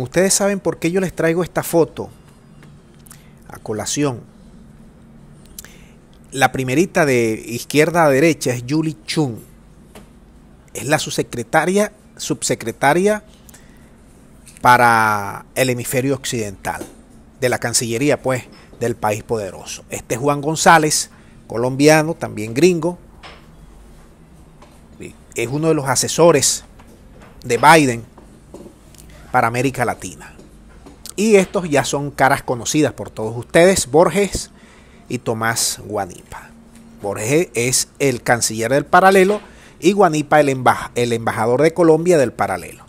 ustedes saben por qué yo les traigo esta foto a colación. La primerita de izquierda a derecha es Julie Chung. Es la subsecretaria, subsecretaria para el hemisferio occidental, de la Cancillería, pues, del país poderoso. Este es Juan González, colombiano, también gringo. Es uno de los asesores de Biden para América Latina. Y estos ya son caras conocidas por todos ustedes, Borges y Tomás Guanipa. Borges es el canciller del paralelo y Guanipa el, el embajador de Colombia del paralelo.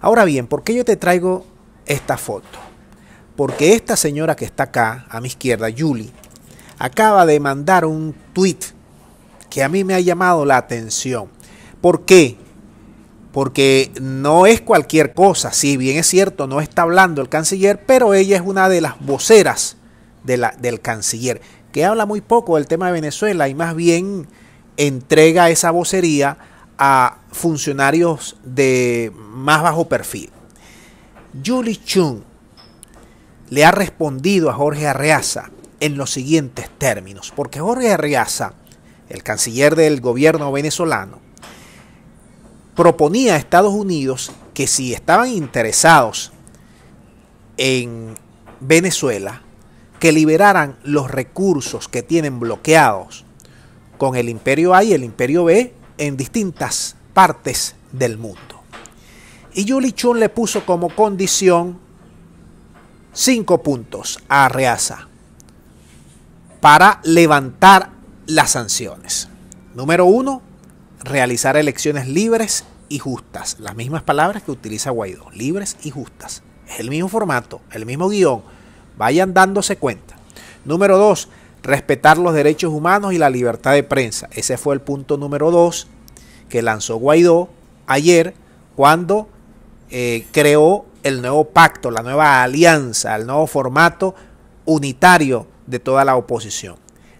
Ahora bien, ¿por qué yo te traigo esta foto? Porque esta señora que está acá, a mi izquierda, Julie, acaba de mandar un tweet que a mí me ha llamado la atención. ¿Por qué? porque no es cualquier cosa, si bien es cierto, no está hablando el canciller, pero ella es una de las voceras de la, del canciller, que habla muy poco del tema de Venezuela y más bien entrega esa vocería a funcionarios de más bajo perfil. Julie Chung le ha respondido a Jorge Arreaza en los siguientes términos, porque Jorge Arreaza, el canciller del gobierno venezolano, proponía a Estados Unidos que si estaban interesados en Venezuela, que liberaran los recursos que tienen bloqueados con el imperio A y el imperio B en distintas partes del mundo. Y Julie le puso como condición cinco puntos a Reaza para levantar las sanciones. Número uno, realizar elecciones libres y justas. Las mismas palabras que utiliza Guaidó, libres y justas. Es el mismo formato, el mismo guión. Vayan dándose cuenta. Número dos, respetar los derechos humanos y la libertad de prensa. Ese fue el punto número dos que lanzó Guaidó ayer cuando eh, creó el nuevo pacto, la nueva alianza, el nuevo formato unitario de toda la oposición.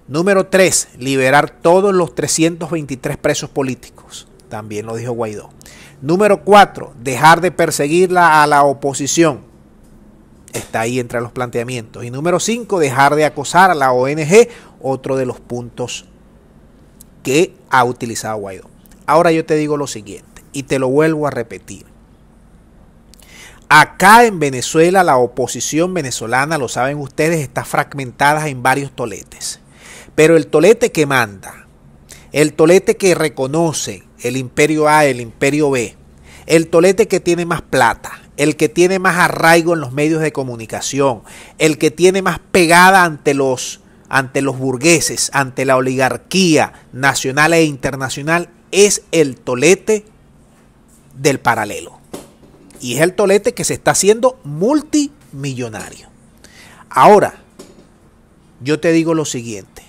Número 3. Liberar todos los 323 presos políticos. También lo dijo Guaidó. Número cuatro, dejar de perseguirla a la oposición. Está ahí entre los planteamientos. Y número cinco, dejar de acosar a la ONG, otro de los puntos que ha utilizado Guaidó. Ahora yo te digo lo siguiente, y te lo vuelvo a repetir. Acá en Venezuela la oposición venezolana, lo saben ustedes, está fragmentada en varios toletes. Pero el tolete que manda, el tolete que reconoce el imperio A, el imperio B, el tolete que tiene más plata, el que tiene más arraigo en los medios de comunicación, el que tiene más pegada ante los, ante los burgueses, ante la oligarquía nacional e internacional, es el tolete del paralelo. Y es el tolete que se está haciendo multimillonario. Ahora, yo te digo lo siguiente.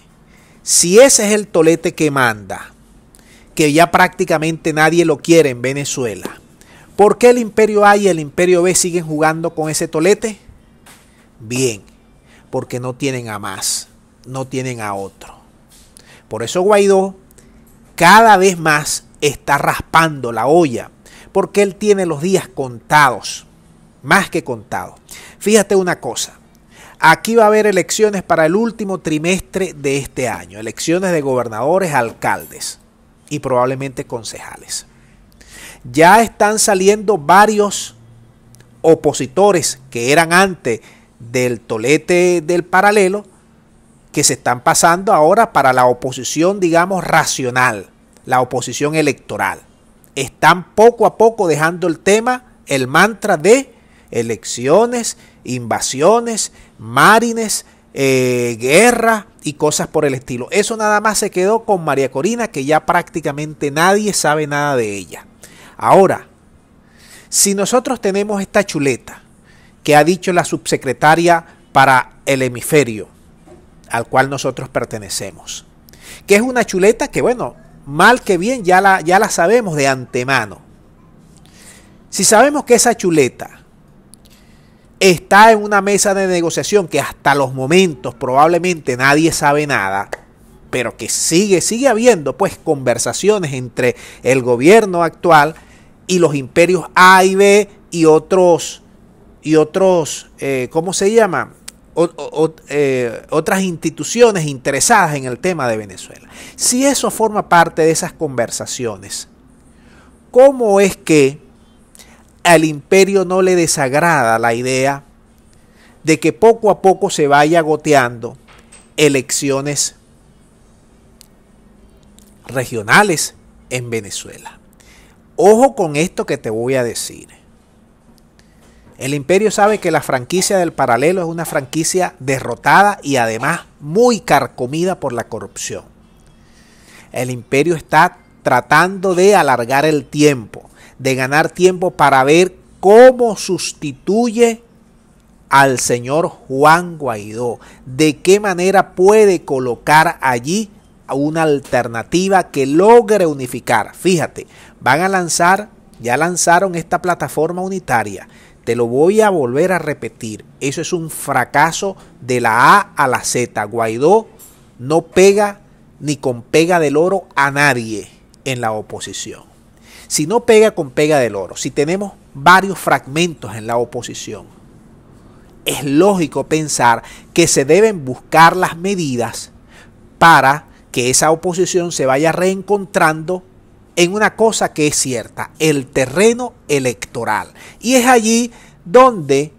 Si ese es el tolete que manda que ya prácticamente nadie lo quiere en Venezuela. ¿Por qué el imperio A y el imperio B siguen jugando con ese tolete? Bien, porque no tienen a más, no tienen a otro. Por eso Guaidó cada vez más está raspando la olla, porque él tiene los días contados, más que contados. Fíjate una cosa, aquí va a haber elecciones para el último trimestre de este año, elecciones de gobernadores, alcaldes y probablemente concejales. Ya están saliendo varios opositores que eran antes del tolete del paralelo, que se están pasando ahora para la oposición, digamos, racional, la oposición electoral. Están poco a poco dejando el tema, el mantra de elecciones, invasiones, marines, eh, guerra, y cosas por el estilo. Eso nada más se quedó con María Corina, que ya prácticamente nadie sabe nada de ella. Ahora, si nosotros tenemos esta chuleta que ha dicho la subsecretaria para el hemisferio al cual nosotros pertenecemos, que es una chuleta que, bueno, mal que bien ya la, ya la sabemos de antemano. Si sabemos que esa chuleta está en una mesa de negociación que hasta los momentos probablemente nadie sabe nada, pero que sigue, sigue habiendo pues conversaciones entre el gobierno actual y los imperios A y B y otros, y otros, eh, ¿cómo se llama? Eh, otras instituciones interesadas en el tema de Venezuela. Si eso forma parte de esas conversaciones, ¿cómo es que al imperio no le desagrada la idea de que poco a poco se vaya goteando elecciones regionales en Venezuela. Ojo con esto que te voy a decir. El imperio sabe que la franquicia del paralelo es una franquicia derrotada y además muy carcomida por la corrupción. El imperio está tratando de alargar el tiempo de ganar tiempo para ver cómo sustituye al señor Juan Guaidó, de qué manera puede colocar allí una alternativa que logre unificar. Fíjate, van a lanzar, ya lanzaron esta plataforma unitaria. Te lo voy a volver a repetir. Eso es un fracaso de la A a la Z. Guaidó no pega ni con pega del oro a nadie en la oposición. Si no pega con pega del oro, si tenemos varios fragmentos en la oposición, es lógico pensar que se deben buscar las medidas para que esa oposición se vaya reencontrando en una cosa que es cierta, el terreno electoral. Y es allí donde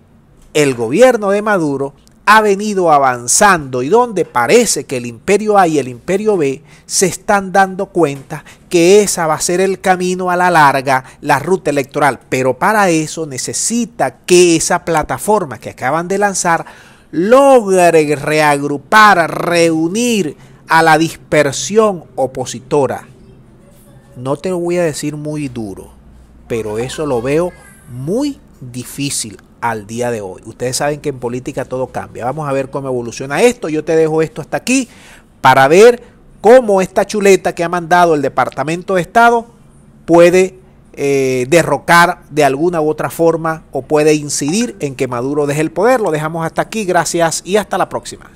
el gobierno de Maduro ha venido avanzando y donde parece que el imperio A y el imperio B se están dando cuenta que esa va a ser el camino a la larga, la ruta electoral. Pero para eso necesita que esa plataforma que acaban de lanzar logre reagrupar, reunir a la dispersión opositora. No te lo voy a decir muy duro, pero eso lo veo muy difícil al día de hoy. Ustedes saben que en política todo cambia. Vamos a ver cómo evoluciona esto. Yo te dejo esto hasta aquí para ver cómo esta chuleta que ha mandado el Departamento de Estado puede eh, derrocar de alguna u otra forma o puede incidir en que Maduro deje el poder. Lo dejamos hasta aquí. Gracias y hasta la próxima.